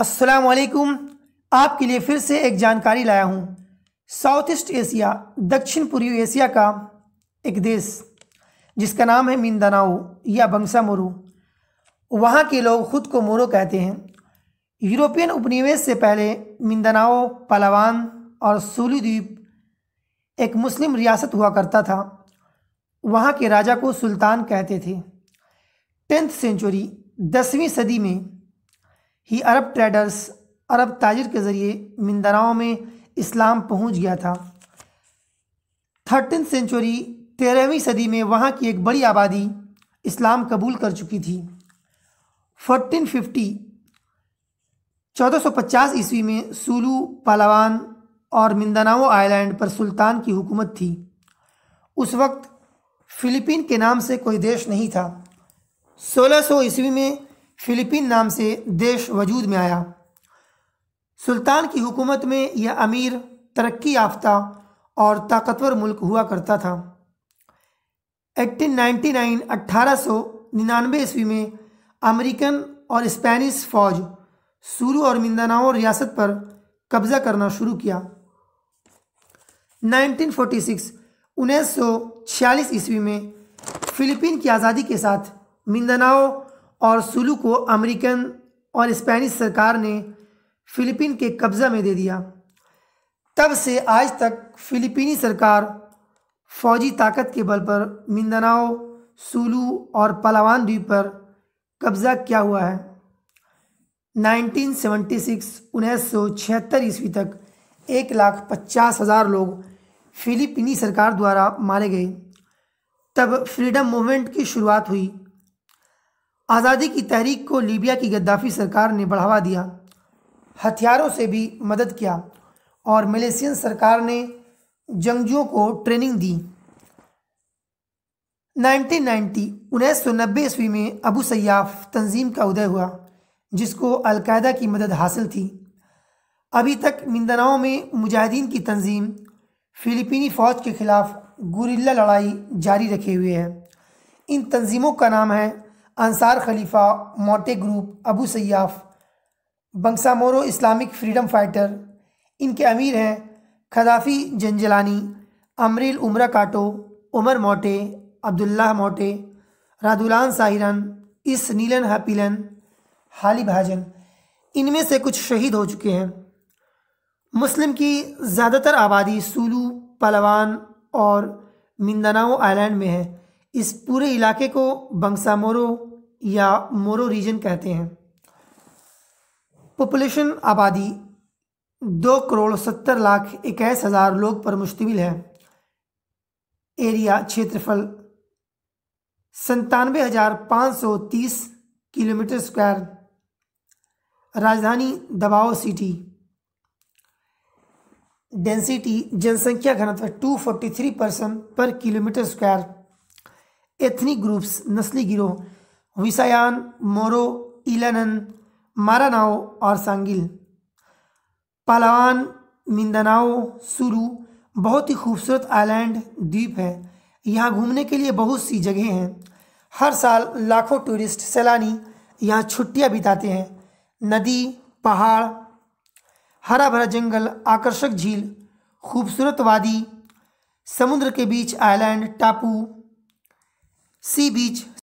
वालेकुम आपके लिए फिर से एक जानकारी लाया हूँ साउथ ईस्ट एशिया दक्षिण पूर्वी एशिया का एक देश जिसका नाम है मिंदानाओ या बंगसा मोरू वहाँ के लोग खुद को मोरो कहते हैं यूरोपियन उपनिवेश से पहले मिंदानाओ पलावान और द्वीप एक मुस्लिम रियासत हुआ करता था वहाँ के राजा को सुल्तान कहते थे टेंथ सेंचुरी दसवीं सदी में ही अरब ट्रेडर्स अरब ताजर के ज़रिए मिंदनाओं में इस्लाम पहुंच गया था थर्टीन सेंचुरी तेरहवीं सदी में वहाँ की एक बड़ी आबादी इस्लाम कबूल कर चुकी थी फोर्टीन फिफ्टी चौदह सौ पचास ईस्वी में सुलू पालावान और मिंदनाओ आइलैंड पर सुल्तान की हुकूमत थी उस वक्त फिलीपीन के नाम से कोई देश नहीं था सोलह सौ ईस्वी में फिलिपीन नाम से देश वजूद में आया सुल्तान की हुकूमत में यह अमीर तरक्की याफ्ता और ताकतवर मुल्क हुआ करता था 1899 1899 ईस्वी में अमेरिकन और स्पेनिश फौज सुरु और मिंदानाओ रियासत पर कब्जा करना शुरू किया 1946 1946 ईस्वी में फिलीपीन की आज़ादी के साथ मिंदानाओ और सुलू को अमेरिकन और स्पेनिश सरकार ने फिलीपीन के कब्ज़ा में दे दिया तब से आज तक फिलीपीनी सरकार फौजी ताकत के बल पर मिंदनाओ सुलू और पलावान द्वीप पर कब्ज़ा किया हुआ है 1976 1976 ईस्वी तक एक लाख पचास हज़ार लोग फिलीपीनी सरकार द्वारा मारे गए तब फ्रीडम मूवमेंट की शुरुआत हुई आज़ादी की तहरीक को लीबिया की गद्दाफी सरकार ने बढ़ावा दिया हथियारों से भी मदद किया और मलेशियन सरकार ने जंगजुओं को ट्रेनिंग दी 1990 नब्बे ईस्वी में अबू सयाफ तंजीम का उदय हुआ जिसको अलकायदा की मदद हासिल थी अभी तक मिंदनाओ में मुजाहिदीन की तंजीम फिलिपीनी फ़ौज के ख़िलाफ़ गुरिल्ला लड़ाई जारी रखे हुए है इन तंजीमों का नाम है Ansar Khalifa Maute group Abu Sayyaf Bangsamoro Islamic Freedom Fighter इनके अमीर हैं खदाफी जंजलानी अमरील उम्र काटो उमर मोटे अब्दुल्ला मोटे रादुलान साहिरन इस नीलन हपीलन हाली भाजन इनमें से कुछ शहीद हो चुके हैं मुस्लिम की ज़्यादातर आबादी सूलू पलवान और मिंदनाओ आइलैंड में है इस पूरे इलाके को बंगसामोरो या मोरो रीजन कहते हैं पॉपुलेशन आबादी दो करोड़ सत्तर लाख इक्कीस हज़ार लोग पर मुश्तमिल है एरिया क्षेत्रफल संतानवे हज़ार पाँच सौ तीस किलोमीटर स्क्वायर राजधानी दबाओ सिटी डेंसिटी जनसंख्या घनत्व three percent per kilometre square ethnic groups नस्ली गिरोह विषयान मोरो इलानन मारानाओ और सांगिल पालावान मिंदनाओ सुरु बहुत ही खूबसूरत आइलैंड द्वीप है यहाँ घूमने के लिए बहुत सी जगह हैं हर साल लाखों टूरिस्ट सैलानी यहाँ छुट्टियाँ बिताते हैं नदी पहाड़ हरा भरा जंगल आकर्षक झील खूबसूरत वादी समुद्र के बीच आइलैंड टापू सी बीच